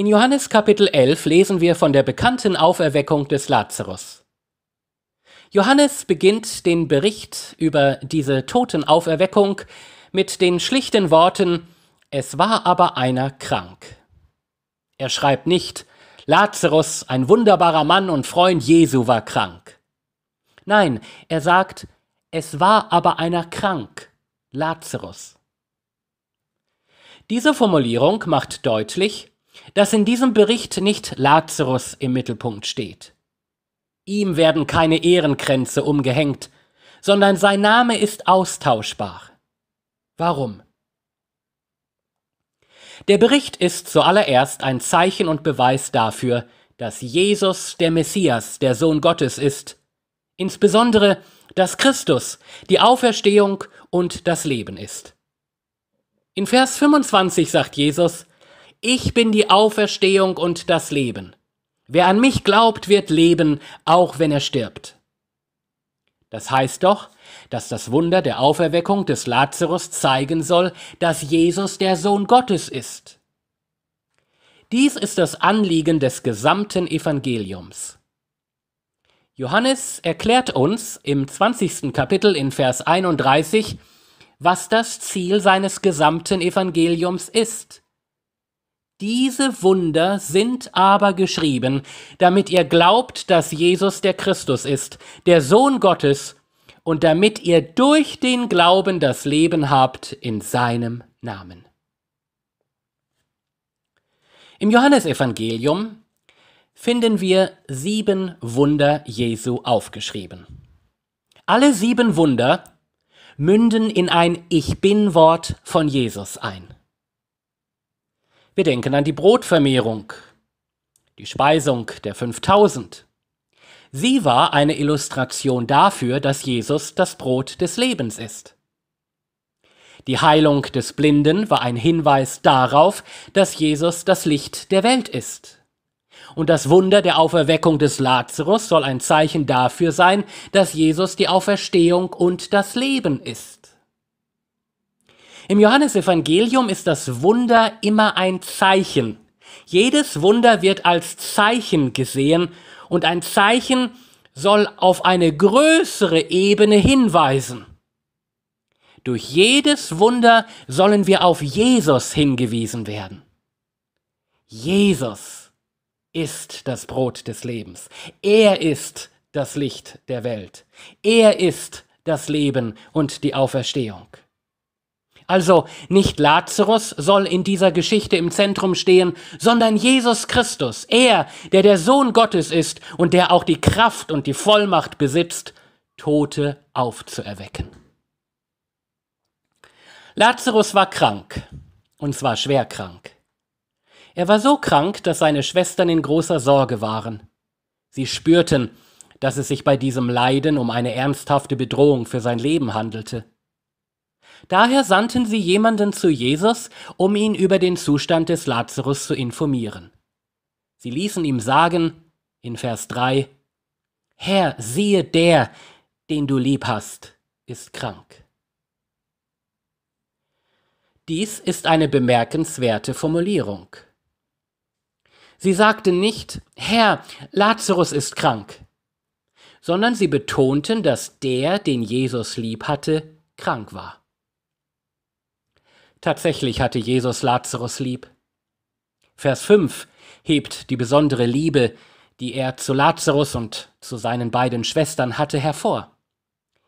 In Johannes Kapitel 11 lesen wir von der bekannten Auferweckung des Lazarus. Johannes beginnt den Bericht über diese Totenauferweckung mit den schlichten Worten, es war aber einer krank. Er schreibt nicht, Lazarus, ein wunderbarer Mann und Freund Jesu, war krank. Nein, er sagt, es war aber einer krank, Lazarus. Diese Formulierung macht deutlich, dass in diesem Bericht nicht Lazarus im Mittelpunkt steht. Ihm werden keine Ehrenkränze umgehängt, sondern sein Name ist austauschbar. Warum? Der Bericht ist zuallererst ein Zeichen und Beweis dafür, dass Jesus der Messias, der Sohn Gottes ist, insbesondere, dass Christus die Auferstehung und das Leben ist. In Vers 25 sagt Jesus, ich bin die Auferstehung und das Leben. Wer an mich glaubt, wird leben, auch wenn er stirbt. Das heißt doch, dass das Wunder der Auferweckung des Lazarus zeigen soll, dass Jesus der Sohn Gottes ist. Dies ist das Anliegen des gesamten Evangeliums. Johannes erklärt uns im 20. Kapitel in Vers 31, was das Ziel seines gesamten Evangeliums ist. Diese Wunder sind aber geschrieben, damit ihr glaubt, dass Jesus der Christus ist, der Sohn Gottes, und damit ihr durch den Glauben das Leben habt in seinem Namen. Im Johannesevangelium finden wir sieben Wunder Jesu aufgeschrieben. Alle sieben Wunder münden in ein Ich bin Wort von Jesus ein. Wir denken an die Brotvermehrung, die Speisung der 5000. Sie war eine Illustration dafür, dass Jesus das Brot des Lebens ist. Die Heilung des Blinden war ein Hinweis darauf, dass Jesus das Licht der Welt ist. Und das Wunder der Auferweckung des Lazarus soll ein Zeichen dafür sein, dass Jesus die Auferstehung und das Leben ist. Im Johannesevangelium ist das Wunder immer ein Zeichen. Jedes Wunder wird als Zeichen gesehen und ein Zeichen soll auf eine größere Ebene hinweisen. Durch jedes Wunder sollen wir auf Jesus hingewiesen werden. Jesus ist das Brot des Lebens. Er ist das Licht der Welt. Er ist das Leben und die Auferstehung. Also nicht Lazarus soll in dieser Geschichte im Zentrum stehen, sondern Jesus Christus, er, der der Sohn Gottes ist und der auch die Kraft und die Vollmacht besitzt, Tote aufzuerwecken. Lazarus war krank, und zwar schwer krank. Er war so krank, dass seine Schwestern in großer Sorge waren. Sie spürten, dass es sich bei diesem Leiden um eine ernsthafte Bedrohung für sein Leben handelte. Daher sandten sie jemanden zu Jesus, um ihn über den Zustand des Lazarus zu informieren. Sie ließen ihm sagen, in Vers 3, Herr, siehe der, den du lieb hast, ist krank. Dies ist eine bemerkenswerte Formulierung. Sie sagten nicht, Herr, Lazarus ist krank, sondern sie betonten, dass der, den Jesus lieb hatte, krank war. Tatsächlich hatte Jesus Lazarus lieb. Vers 5 hebt die besondere Liebe, die er zu Lazarus und zu seinen beiden Schwestern hatte, hervor.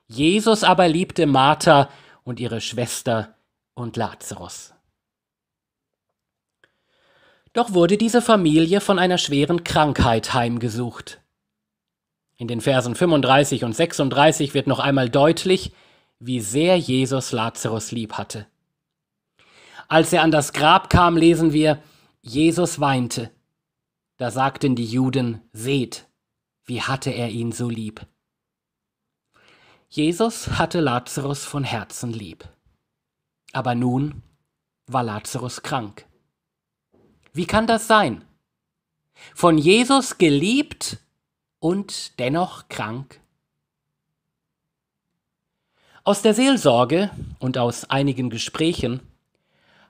Jesus aber liebte Martha und ihre Schwester und Lazarus. Doch wurde diese Familie von einer schweren Krankheit heimgesucht. In den Versen 35 und 36 wird noch einmal deutlich, wie sehr Jesus Lazarus lieb hatte. Als er an das Grab kam, lesen wir, Jesus weinte. Da sagten die Juden, seht, wie hatte er ihn so lieb. Jesus hatte Lazarus von Herzen lieb. Aber nun war Lazarus krank. Wie kann das sein? Von Jesus geliebt und dennoch krank? Aus der Seelsorge und aus einigen Gesprächen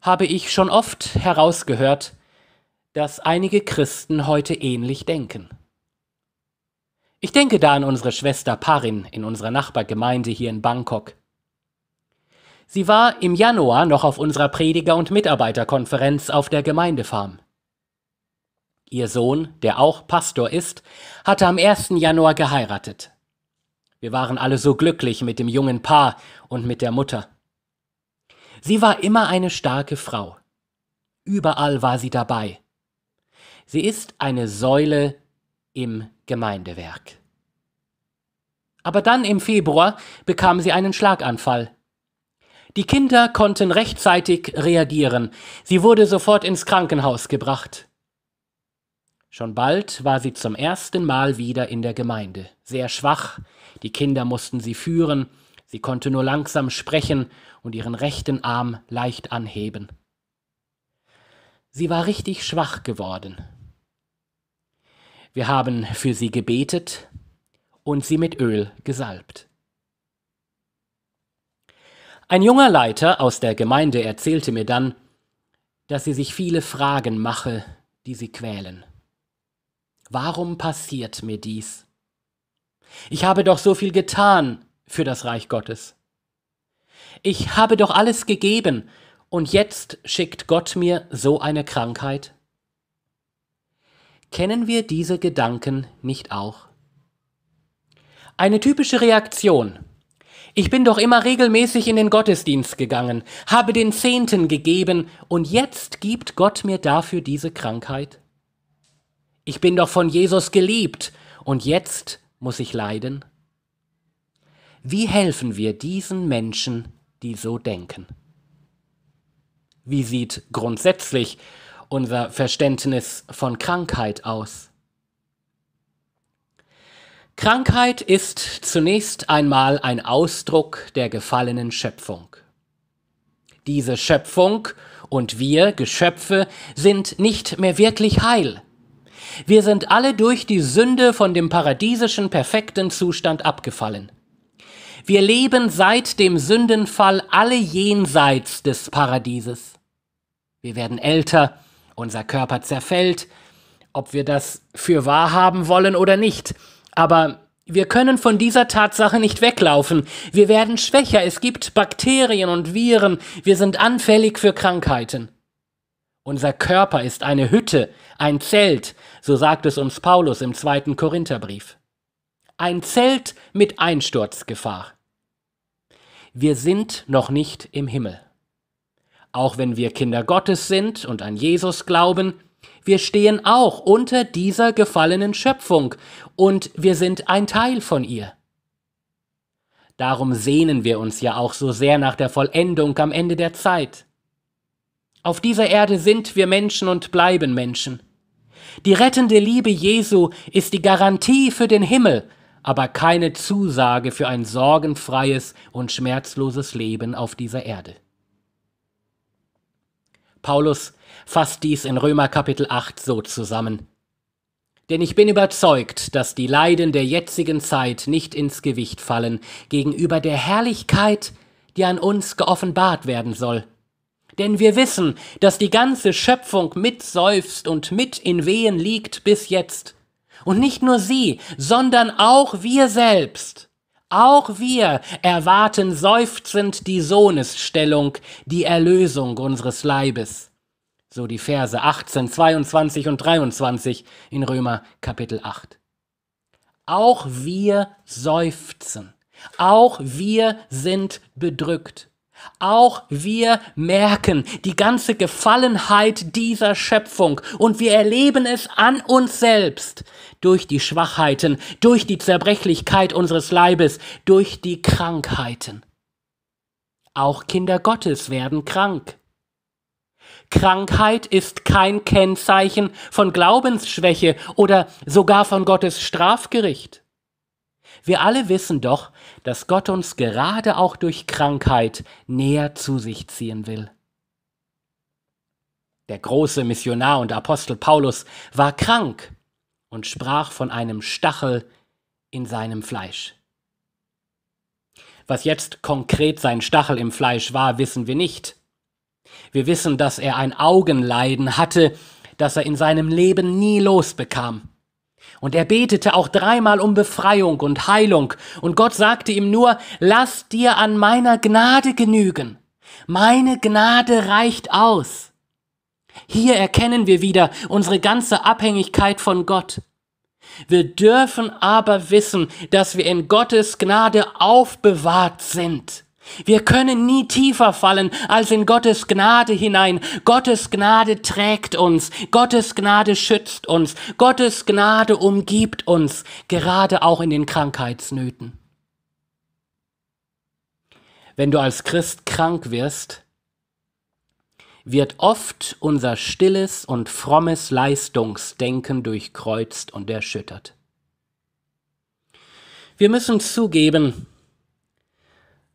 habe ich schon oft herausgehört, dass einige Christen heute ähnlich denken. Ich denke da an unsere Schwester Parin in unserer Nachbargemeinde hier in Bangkok. Sie war im Januar noch auf unserer Prediger- und Mitarbeiterkonferenz auf der Gemeindefarm. Ihr Sohn, der auch Pastor ist, hatte am 1. Januar geheiratet. Wir waren alle so glücklich mit dem jungen Paar und mit der Mutter. Sie war immer eine starke Frau. Überall war sie dabei. Sie ist eine Säule im Gemeindewerk. Aber dann im Februar bekam sie einen Schlaganfall. Die Kinder konnten rechtzeitig reagieren. Sie wurde sofort ins Krankenhaus gebracht. Schon bald war sie zum ersten Mal wieder in der Gemeinde. Sehr schwach, die Kinder mussten sie führen, Sie konnte nur langsam sprechen und ihren rechten Arm leicht anheben. Sie war richtig schwach geworden. Wir haben für sie gebetet und sie mit Öl gesalbt. Ein junger Leiter aus der Gemeinde erzählte mir dann, dass sie sich viele Fragen mache, die sie quälen. Warum passiert mir dies? Ich habe doch so viel getan, für das Reich Gottes. Ich habe doch alles gegeben und jetzt schickt Gott mir so eine Krankheit? Kennen wir diese Gedanken nicht auch? Eine typische Reaktion. Ich bin doch immer regelmäßig in den Gottesdienst gegangen, habe den Zehnten gegeben und jetzt gibt Gott mir dafür diese Krankheit? Ich bin doch von Jesus geliebt und jetzt muss ich leiden? Wie helfen wir diesen Menschen, die so denken? Wie sieht grundsätzlich unser Verständnis von Krankheit aus? Krankheit ist zunächst einmal ein Ausdruck der gefallenen Schöpfung. Diese Schöpfung und wir, Geschöpfe, sind nicht mehr wirklich heil. Wir sind alle durch die Sünde von dem paradiesischen perfekten Zustand abgefallen. Wir leben seit dem Sündenfall alle jenseits des Paradieses. Wir werden älter, unser Körper zerfällt, ob wir das für wahr haben wollen oder nicht. Aber wir können von dieser Tatsache nicht weglaufen. Wir werden schwächer, es gibt Bakterien und Viren, wir sind anfällig für Krankheiten. Unser Körper ist eine Hütte, ein Zelt, so sagt es uns Paulus im zweiten Korintherbrief. Ein Zelt mit Einsturzgefahr. Wir sind noch nicht im Himmel. Auch wenn wir Kinder Gottes sind und an Jesus glauben, wir stehen auch unter dieser gefallenen Schöpfung und wir sind ein Teil von ihr. Darum sehnen wir uns ja auch so sehr nach der Vollendung am Ende der Zeit. Auf dieser Erde sind wir Menschen und bleiben Menschen. Die rettende Liebe Jesu ist die Garantie für den Himmel, aber keine Zusage für ein sorgenfreies und schmerzloses Leben auf dieser Erde. Paulus fasst dies in Römer Kapitel 8 so zusammen. Denn ich bin überzeugt, dass die Leiden der jetzigen Zeit nicht ins Gewicht fallen gegenüber der Herrlichkeit, die an uns geoffenbart werden soll. Denn wir wissen, dass die ganze Schöpfung mitseufzt und mit in Wehen liegt bis jetzt. Und nicht nur sie, sondern auch wir selbst. Auch wir erwarten seufzend die Sohnesstellung, die Erlösung unseres Leibes. So die Verse 18, 22 und 23 in Römer Kapitel 8. Auch wir seufzen. Auch wir sind bedrückt. Auch wir merken die ganze Gefallenheit dieser Schöpfung und wir erleben es an uns selbst durch die Schwachheiten, durch die Zerbrechlichkeit unseres Leibes, durch die Krankheiten. Auch Kinder Gottes werden krank. Krankheit ist kein Kennzeichen von Glaubensschwäche oder sogar von Gottes Strafgericht. Wir alle wissen doch, dass Gott uns gerade auch durch Krankheit näher zu sich ziehen will. Der große Missionar und Apostel Paulus war krank und sprach von einem Stachel in seinem Fleisch. Was jetzt konkret sein Stachel im Fleisch war, wissen wir nicht. Wir wissen, dass er ein Augenleiden hatte, das er in seinem Leben nie losbekam. Und er betete auch dreimal um Befreiung und Heilung, und Gott sagte ihm nur, lass dir an meiner Gnade genügen. Meine Gnade reicht aus. Hier erkennen wir wieder unsere ganze Abhängigkeit von Gott. Wir dürfen aber wissen, dass wir in Gottes Gnade aufbewahrt sind. Wir können nie tiefer fallen als in Gottes Gnade hinein. Gottes Gnade trägt uns, Gottes Gnade schützt uns, Gottes Gnade umgibt uns, gerade auch in den Krankheitsnöten. Wenn du als Christ krank wirst, wird oft unser stilles und frommes Leistungsdenken durchkreuzt und erschüttert. Wir müssen zugeben,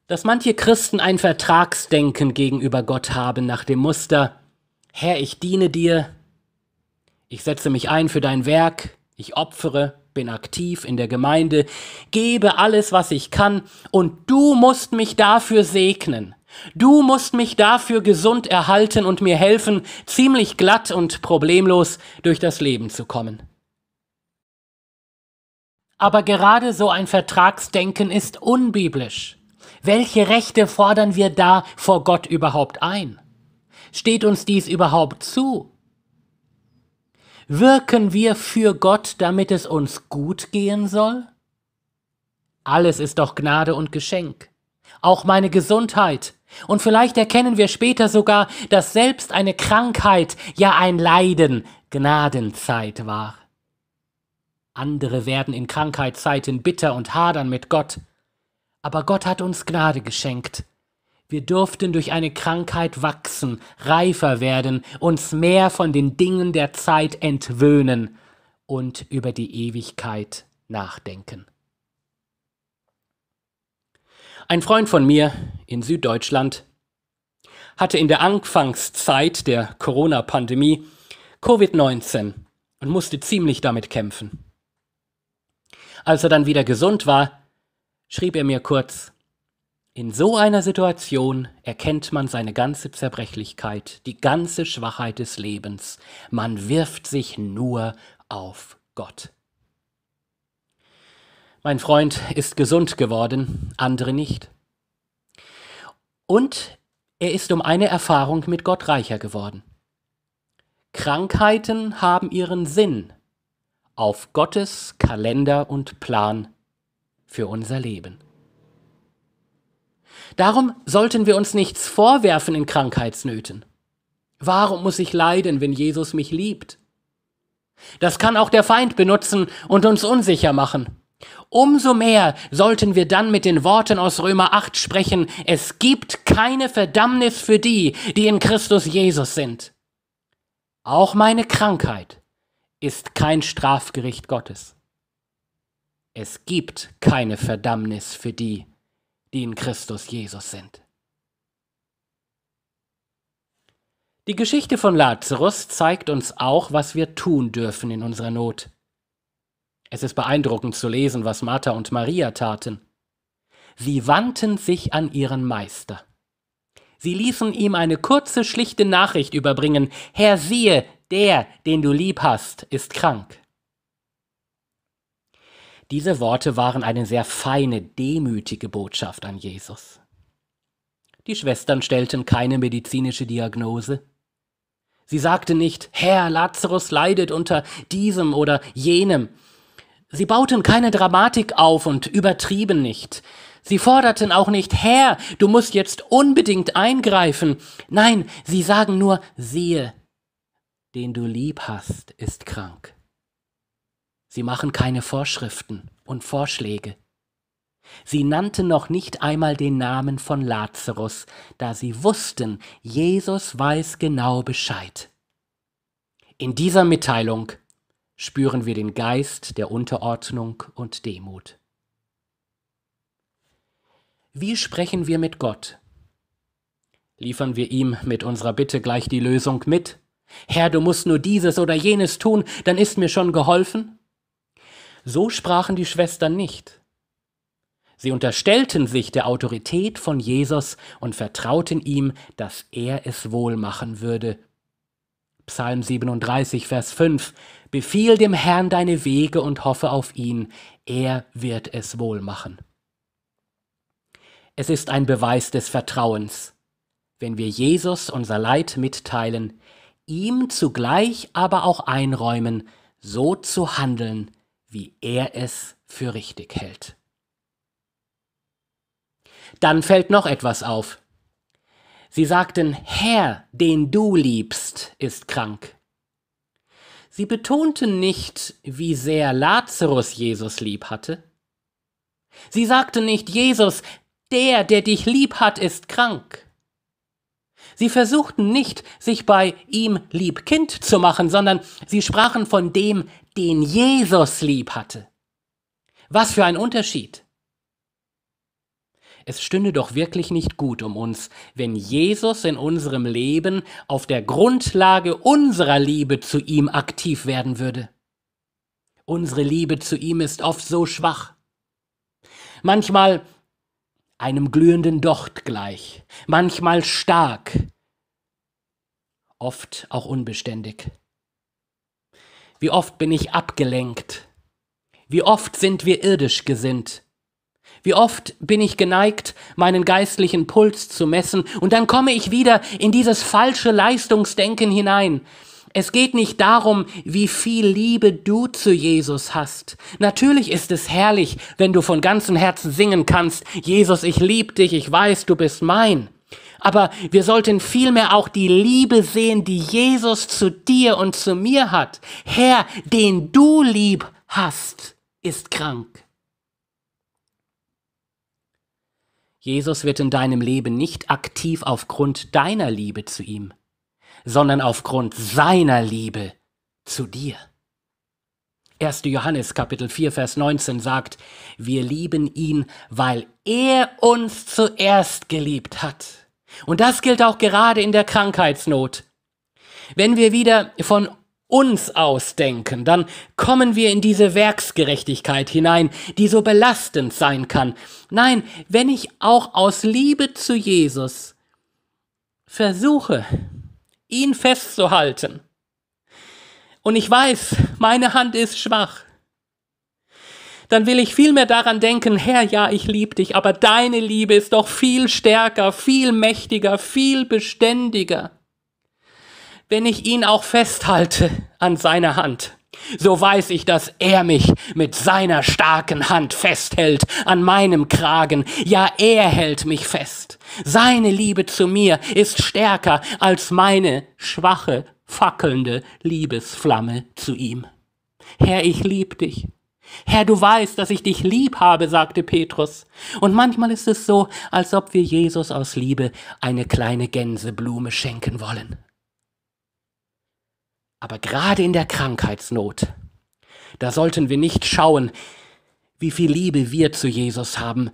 dass manche Christen ein Vertragsdenken gegenüber Gott haben nach dem Muster, Herr, ich diene dir, ich setze mich ein für dein Werk, ich opfere, bin aktiv in der Gemeinde, gebe alles, was ich kann, und du musst mich dafür segnen. Du musst mich dafür gesund erhalten und mir helfen, ziemlich glatt und problemlos durch das Leben zu kommen. Aber gerade so ein Vertragsdenken ist unbiblisch. Welche Rechte fordern wir da vor Gott überhaupt ein? Steht uns dies überhaupt zu? Wirken wir für Gott, damit es uns gut gehen soll? Alles ist doch Gnade und Geschenk. Auch meine Gesundheit. Und vielleicht erkennen wir später sogar, dass selbst eine Krankheit, ja ein Leiden, Gnadenzeit war. Andere werden in Krankheitszeiten bitter und hadern mit Gott aber Gott hat uns Gnade geschenkt. Wir durften durch eine Krankheit wachsen, reifer werden, uns mehr von den Dingen der Zeit entwöhnen und über die Ewigkeit nachdenken. Ein Freund von mir in Süddeutschland hatte in der Anfangszeit der Corona-Pandemie Covid-19 und musste ziemlich damit kämpfen. Als er dann wieder gesund war, schrieb er mir kurz, in so einer Situation erkennt man seine ganze Zerbrechlichkeit, die ganze Schwachheit des Lebens. Man wirft sich nur auf Gott. Mein Freund ist gesund geworden, andere nicht. Und er ist um eine Erfahrung mit Gott reicher geworden. Krankheiten haben ihren Sinn auf Gottes Kalender und Plan für unser Leben. Darum sollten wir uns nichts vorwerfen in Krankheitsnöten. Warum muss ich leiden, wenn Jesus mich liebt? Das kann auch der Feind benutzen und uns unsicher machen. Umso mehr sollten wir dann mit den Worten aus Römer 8 sprechen, es gibt keine Verdammnis für die, die in Christus Jesus sind. Auch meine Krankheit ist kein Strafgericht Gottes. Es gibt keine Verdammnis für die, die in Christus Jesus sind. Die Geschichte von Lazarus zeigt uns auch, was wir tun dürfen in unserer Not. Es ist beeindruckend zu lesen, was Martha und Maria taten. Sie wandten sich an ihren Meister. Sie ließen ihm eine kurze, schlichte Nachricht überbringen. Herr, siehe, der, den du lieb hast, ist krank. Diese Worte waren eine sehr feine, demütige Botschaft an Jesus. Die Schwestern stellten keine medizinische Diagnose. Sie sagten nicht, Herr, Lazarus leidet unter diesem oder jenem. Sie bauten keine Dramatik auf und übertrieben nicht. Sie forderten auch nicht, Herr, du musst jetzt unbedingt eingreifen. Nein, sie sagen nur, siehe, den du lieb hast, ist krank. Sie machen keine Vorschriften und Vorschläge. Sie nannten noch nicht einmal den Namen von Lazarus, da sie wussten, Jesus weiß genau Bescheid. In dieser Mitteilung spüren wir den Geist der Unterordnung und Demut. Wie sprechen wir mit Gott? Liefern wir ihm mit unserer Bitte gleich die Lösung mit? Herr, du musst nur dieses oder jenes tun, dann ist mir schon geholfen? So sprachen die Schwestern nicht. Sie unterstellten sich der Autorität von Jesus und vertrauten ihm, dass er es wohl machen würde. Psalm 37, Vers 5 Befiehl dem Herrn deine Wege und hoffe auf ihn, er wird es wohl machen. Es ist ein Beweis des Vertrauens, wenn wir Jesus unser Leid mitteilen, ihm zugleich aber auch einräumen, so zu handeln, wie er es für richtig hält. Dann fällt noch etwas auf. Sie sagten, Herr, den du liebst, ist krank. Sie betonten nicht, wie sehr Lazarus Jesus lieb hatte. Sie sagten nicht, Jesus, der, der dich lieb hat, ist krank. Sie versuchten nicht, sich bei ihm lieb Kind zu machen, sondern sie sprachen von dem, den Jesus lieb hatte. Was für ein Unterschied! Es stünde doch wirklich nicht gut um uns, wenn Jesus in unserem Leben auf der Grundlage unserer Liebe zu ihm aktiv werden würde. Unsere Liebe zu ihm ist oft so schwach. Manchmal einem glühenden Docht gleich, manchmal stark, oft auch unbeständig. Wie oft bin ich abgelenkt? Wie oft sind wir irdisch gesinnt? Wie oft bin ich geneigt, meinen geistlichen Puls zu messen, und dann komme ich wieder in dieses falsche Leistungsdenken hinein. Es geht nicht darum, wie viel Liebe du zu Jesus hast. Natürlich ist es herrlich, wenn du von ganzem Herzen singen kannst, Jesus, ich lieb dich, ich weiß, du bist mein. Aber wir sollten vielmehr auch die Liebe sehen, die Jesus zu dir und zu mir hat. Herr, den du lieb hast, ist krank. Jesus wird in deinem Leben nicht aktiv aufgrund deiner Liebe zu ihm, sondern aufgrund seiner Liebe zu dir. 1. Johannes Kapitel 4 Vers 19 sagt, wir lieben ihn, weil er uns zuerst geliebt hat. Und das gilt auch gerade in der Krankheitsnot. Wenn wir wieder von uns ausdenken, dann kommen wir in diese Werksgerechtigkeit hinein, die so belastend sein kann. Nein, wenn ich auch aus Liebe zu Jesus versuche, ihn festzuhalten, und ich weiß, meine Hand ist schwach, dann will ich viel mehr daran denken, Herr, ja, ich liebe dich, aber deine Liebe ist doch viel stärker, viel mächtiger, viel beständiger. Wenn ich ihn auch festhalte an seiner Hand, so weiß ich, dass er mich mit seiner starken Hand festhält an meinem Kragen. Ja, er hält mich fest. Seine Liebe zu mir ist stärker als meine schwache, fackelnde Liebesflamme zu ihm. Herr, ich lieb dich. Herr, du weißt, dass ich dich lieb habe, sagte Petrus. Und manchmal ist es so, als ob wir Jesus aus Liebe eine kleine Gänseblume schenken wollen. Aber gerade in der Krankheitsnot, da sollten wir nicht schauen, wie viel Liebe wir zu Jesus haben,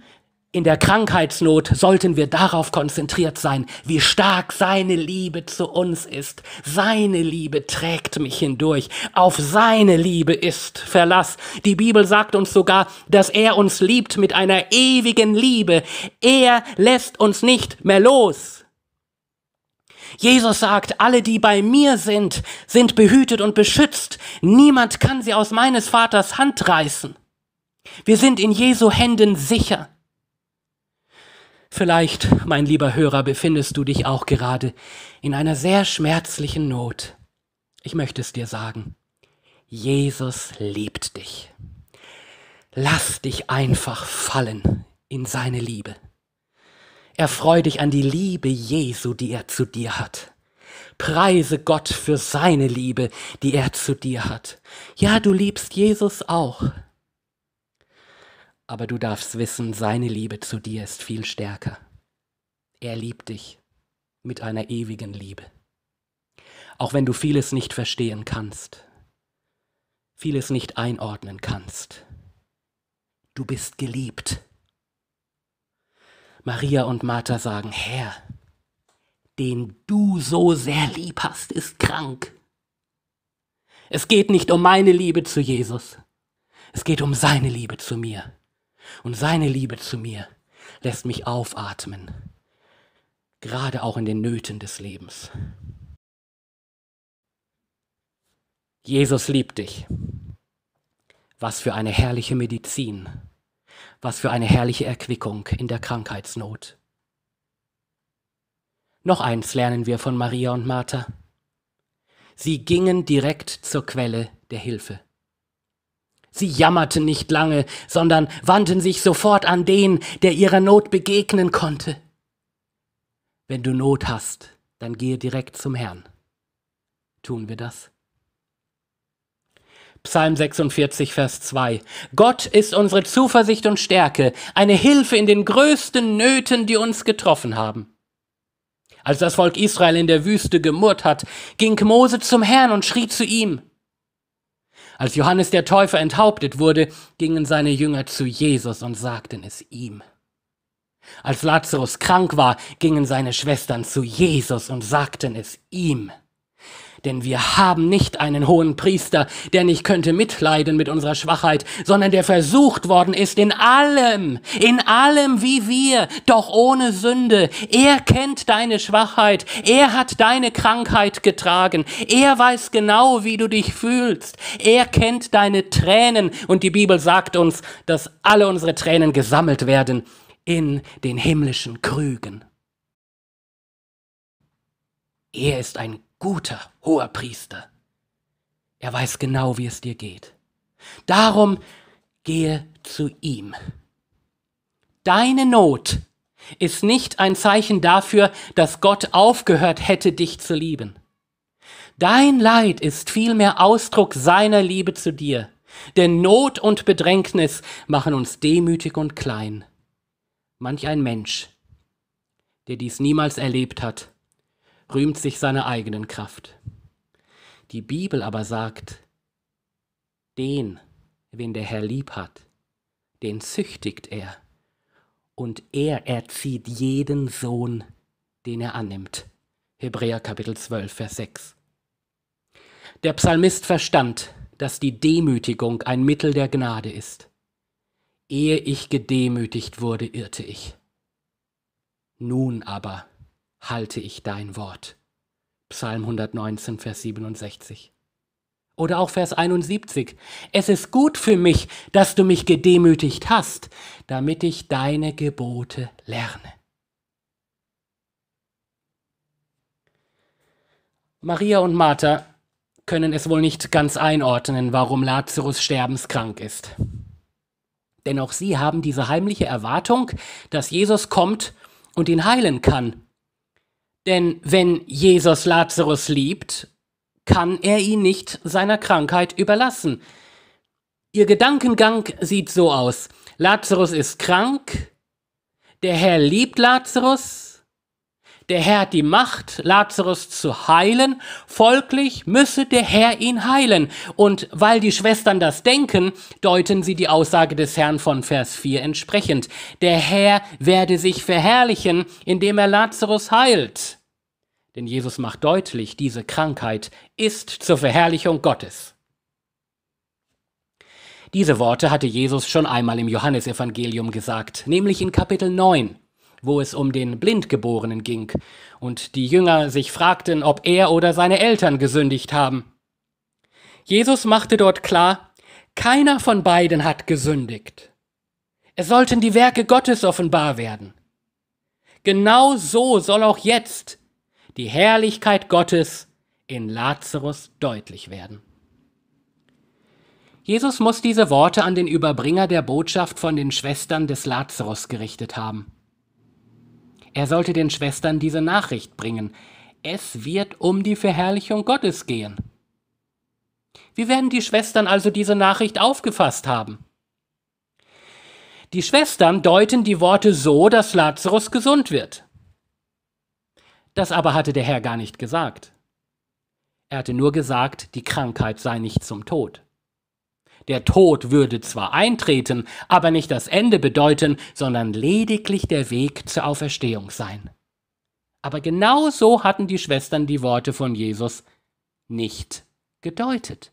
in der Krankheitsnot sollten wir darauf konzentriert sein, wie stark seine Liebe zu uns ist. Seine Liebe trägt mich hindurch. Auf seine Liebe ist Verlass. Die Bibel sagt uns sogar, dass er uns liebt mit einer ewigen Liebe. Er lässt uns nicht mehr los. Jesus sagt, alle, die bei mir sind, sind behütet und beschützt. Niemand kann sie aus meines Vaters Hand reißen. Wir sind in Jesu Händen sicher. Vielleicht, mein lieber Hörer, befindest du dich auch gerade in einer sehr schmerzlichen Not. Ich möchte es dir sagen. Jesus liebt dich. Lass dich einfach fallen in seine Liebe. Erfreu dich an die Liebe Jesu, die er zu dir hat. Preise Gott für seine Liebe, die er zu dir hat. Ja, du liebst Jesus auch, aber du darfst wissen, seine Liebe zu dir ist viel stärker. Er liebt dich mit einer ewigen Liebe. Auch wenn du vieles nicht verstehen kannst, vieles nicht einordnen kannst, du bist geliebt. Maria und Martha sagen, Herr, den du so sehr lieb hast, ist krank. Es geht nicht um meine Liebe zu Jesus, es geht um seine Liebe zu mir. Und seine Liebe zu mir lässt mich aufatmen, gerade auch in den Nöten des Lebens. Jesus liebt dich. Was für eine herrliche Medizin. Was für eine herrliche Erquickung in der Krankheitsnot. Noch eins lernen wir von Maria und Martha. Sie gingen direkt zur Quelle der Hilfe. Sie jammerten nicht lange, sondern wandten sich sofort an den, der ihrer Not begegnen konnte. Wenn du Not hast, dann gehe direkt zum Herrn. Tun wir das? Psalm 46, Vers 2. Gott ist unsere Zuversicht und Stärke, eine Hilfe in den größten Nöten, die uns getroffen haben. Als das Volk Israel in der Wüste gemurrt hat, ging Mose zum Herrn und schrie zu ihm. Als Johannes der Täufer enthauptet wurde, gingen seine Jünger zu Jesus und sagten es ihm. Als Lazarus krank war, gingen seine Schwestern zu Jesus und sagten es ihm. Denn wir haben nicht einen hohen Priester, der nicht könnte mitleiden mit unserer Schwachheit, sondern der versucht worden ist in allem, in allem wie wir, doch ohne Sünde. Er kennt deine Schwachheit, er hat deine Krankheit getragen, er weiß genau, wie du dich fühlst, er kennt deine Tränen und die Bibel sagt uns, dass alle unsere Tränen gesammelt werden in den himmlischen Krügen. Er ist ein guter hoher Priester. Er weiß genau, wie es dir geht. Darum gehe zu ihm. Deine Not ist nicht ein Zeichen dafür, dass Gott aufgehört hätte, dich zu lieben. Dein Leid ist vielmehr Ausdruck seiner Liebe zu dir, denn Not und Bedrängnis machen uns demütig und klein. Manch ein Mensch, der dies niemals erlebt hat, rühmt sich seiner eigenen Kraft. Die Bibel aber sagt, den, wen der Herr lieb hat, den züchtigt er, und er erzieht jeden Sohn, den er annimmt. Hebräer Kapitel 12, Vers 6. Der Psalmist verstand, dass die Demütigung ein Mittel der Gnade ist. Ehe ich gedemütigt wurde, irrte ich. Nun aber halte ich dein Wort. Psalm 119, Vers 67. Oder auch Vers 71. Es ist gut für mich, dass du mich gedemütigt hast, damit ich deine Gebote lerne. Maria und Martha können es wohl nicht ganz einordnen, warum Lazarus sterbenskrank ist. Denn auch sie haben diese heimliche Erwartung, dass Jesus kommt und ihn heilen kann denn wenn Jesus Lazarus liebt, kann er ihn nicht seiner Krankheit überlassen. Ihr Gedankengang sieht so aus. Lazarus ist krank, der Herr liebt Lazarus, der Herr hat die Macht, Lazarus zu heilen, folglich müsse der Herr ihn heilen. Und weil die Schwestern das denken, deuten sie die Aussage des Herrn von Vers 4 entsprechend. Der Herr werde sich verherrlichen, indem er Lazarus heilt. Denn Jesus macht deutlich, diese Krankheit ist zur Verherrlichung Gottes. Diese Worte hatte Jesus schon einmal im Johannesevangelium gesagt, nämlich in Kapitel 9 wo es um den Blindgeborenen ging, und die Jünger sich fragten, ob er oder seine Eltern gesündigt haben. Jesus machte dort klar, keiner von beiden hat gesündigt. Es sollten die Werke Gottes offenbar werden. Genau so soll auch jetzt die Herrlichkeit Gottes in Lazarus deutlich werden. Jesus muss diese Worte an den Überbringer der Botschaft von den Schwestern des Lazarus gerichtet haben. Er sollte den Schwestern diese Nachricht bringen. Es wird um die Verherrlichung Gottes gehen. Wie werden die Schwestern also diese Nachricht aufgefasst haben? Die Schwestern deuten die Worte so, dass Lazarus gesund wird. Das aber hatte der Herr gar nicht gesagt. Er hatte nur gesagt, die Krankheit sei nicht zum Tod. Der Tod würde zwar eintreten, aber nicht das Ende bedeuten, sondern lediglich der Weg zur Auferstehung sein. Aber genau so hatten die Schwestern die Worte von Jesus nicht gedeutet.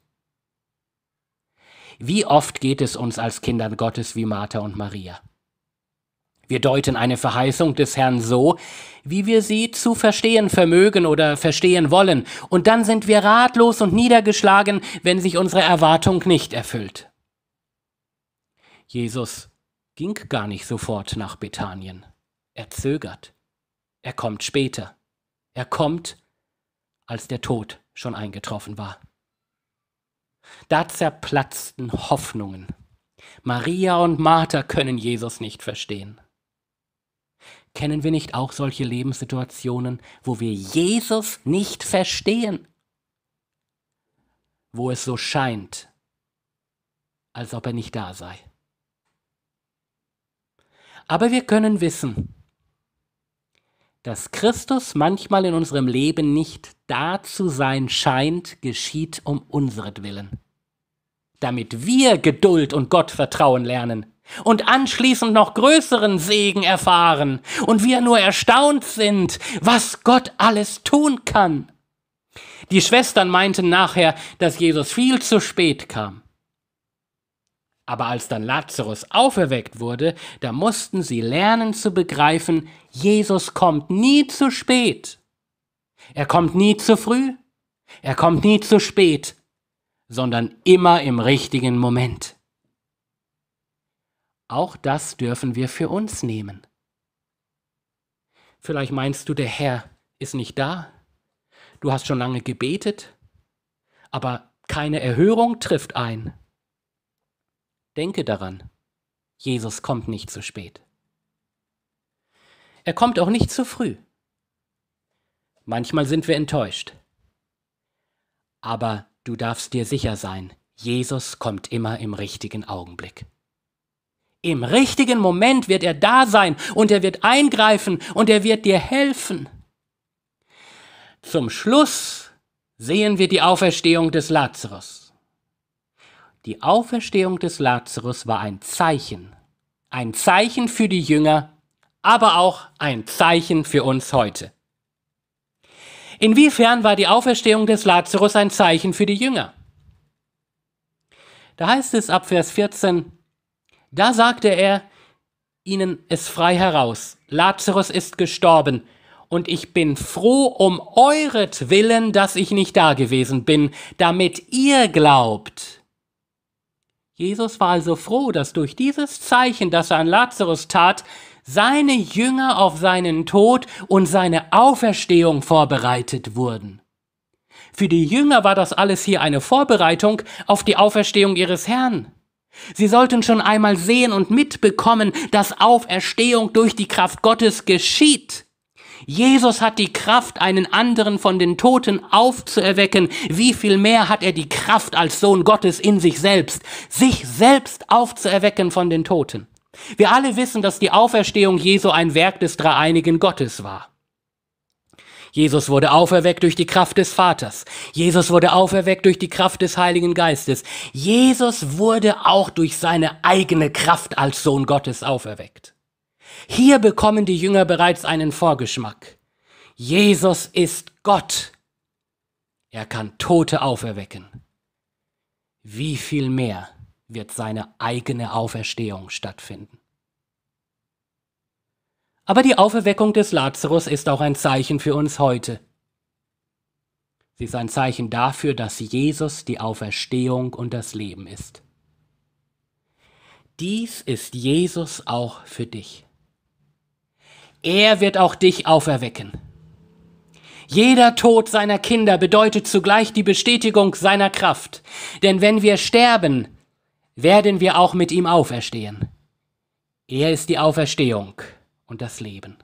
Wie oft geht es uns als Kindern Gottes wie Martha und Maria? Wir deuten eine Verheißung des Herrn so, wie wir sie zu verstehen vermögen oder verstehen wollen, und dann sind wir ratlos und niedergeschlagen, wenn sich unsere Erwartung nicht erfüllt. Jesus ging gar nicht sofort nach Bethanien. Er zögert. Er kommt später. Er kommt, als der Tod schon eingetroffen war. Da zerplatzten Hoffnungen. Maria und Martha können Jesus nicht verstehen. Kennen wir nicht auch solche Lebenssituationen, wo wir Jesus nicht verstehen? Wo es so scheint, als ob er nicht da sei. Aber wir können wissen, dass Christus manchmal in unserem Leben nicht da zu sein scheint, geschieht um unseretwillen, damit wir Geduld und Gottvertrauen lernen und anschließend noch größeren Segen erfahren und wir nur erstaunt sind, was Gott alles tun kann. Die Schwestern meinten nachher, dass Jesus viel zu spät kam. Aber als dann Lazarus auferweckt wurde, da mussten sie lernen zu begreifen, Jesus kommt nie zu spät. Er kommt nie zu früh, er kommt nie zu spät, sondern immer im richtigen Moment. Auch das dürfen wir für uns nehmen. Vielleicht meinst du, der Herr ist nicht da. Du hast schon lange gebetet, aber keine Erhörung trifft ein. Denke daran, Jesus kommt nicht zu spät. Er kommt auch nicht zu früh. Manchmal sind wir enttäuscht. Aber du darfst dir sicher sein, Jesus kommt immer im richtigen Augenblick. Im richtigen Moment wird er da sein und er wird eingreifen und er wird dir helfen. Zum Schluss sehen wir die Auferstehung des Lazarus. Die Auferstehung des Lazarus war ein Zeichen, ein Zeichen für die Jünger, aber auch ein Zeichen für uns heute. Inwiefern war die Auferstehung des Lazarus ein Zeichen für die Jünger? Da heißt es ab Vers 14, da sagte er ihnen es frei heraus, Lazarus ist gestorben, und ich bin froh um euretwillen, dass ich nicht da gewesen bin, damit ihr glaubt. Jesus war also froh, dass durch dieses Zeichen, das er an Lazarus tat, seine Jünger auf seinen Tod und seine Auferstehung vorbereitet wurden. Für die Jünger war das alles hier eine Vorbereitung auf die Auferstehung ihres Herrn. Sie sollten schon einmal sehen und mitbekommen, dass Auferstehung durch die Kraft Gottes geschieht. Jesus hat die Kraft, einen anderen von den Toten aufzuerwecken. Wie viel mehr hat er die Kraft als Sohn Gottes in sich selbst, sich selbst aufzuerwecken von den Toten? Wir alle wissen, dass die Auferstehung Jesu ein Werk des dreieinigen Gottes war. Jesus wurde auferweckt durch die Kraft des Vaters. Jesus wurde auferweckt durch die Kraft des Heiligen Geistes. Jesus wurde auch durch seine eigene Kraft als Sohn Gottes auferweckt. Hier bekommen die Jünger bereits einen Vorgeschmack. Jesus ist Gott. Er kann Tote auferwecken. Wie viel mehr wird seine eigene Auferstehung stattfinden? Aber die Auferweckung des Lazarus ist auch ein Zeichen für uns heute. Sie ist ein Zeichen dafür, dass Jesus die Auferstehung und das Leben ist. Dies ist Jesus auch für dich. Er wird auch dich auferwecken. Jeder Tod seiner Kinder bedeutet zugleich die Bestätigung seiner Kraft. Denn wenn wir sterben, werden wir auch mit ihm auferstehen. Er ist die Auferstehung und das Leben.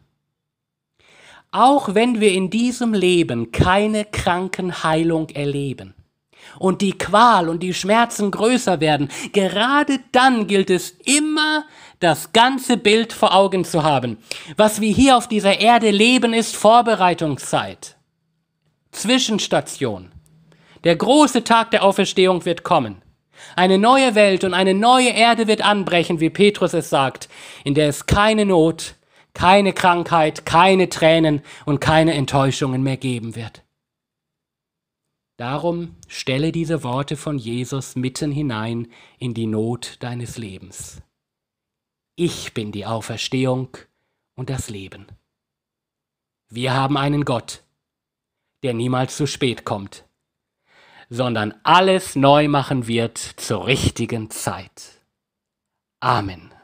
Auch wenn wir in diesem Leben keine Krankenheilung erleben und die Qual und die Schmerzen größer werden, gerade dann gilt es immer, das ganze Bild vor Augen zu haben. Was wir hier auf dieser Erde leben, ist Vorbereitungszeit, Zwischenstation. Der große Tag der Auferstehung wird kommen. Eine neue Welt und eine neue Erde wird anbrechen, wie Petrus es sagt, in der es keine Not, gibt keine Krankheit, keine Tränen und keine Enttäuschungen mehr geben wird. Darum stelle diese Worte von Jesus mitten hinein in die Not deines Lebens. Ich bin die Auferstehung und das Leben. Wir haben einen Gott, der niemals zu spät kommt, sondern alles neu machen wird zur richtigen Zeit. Amen.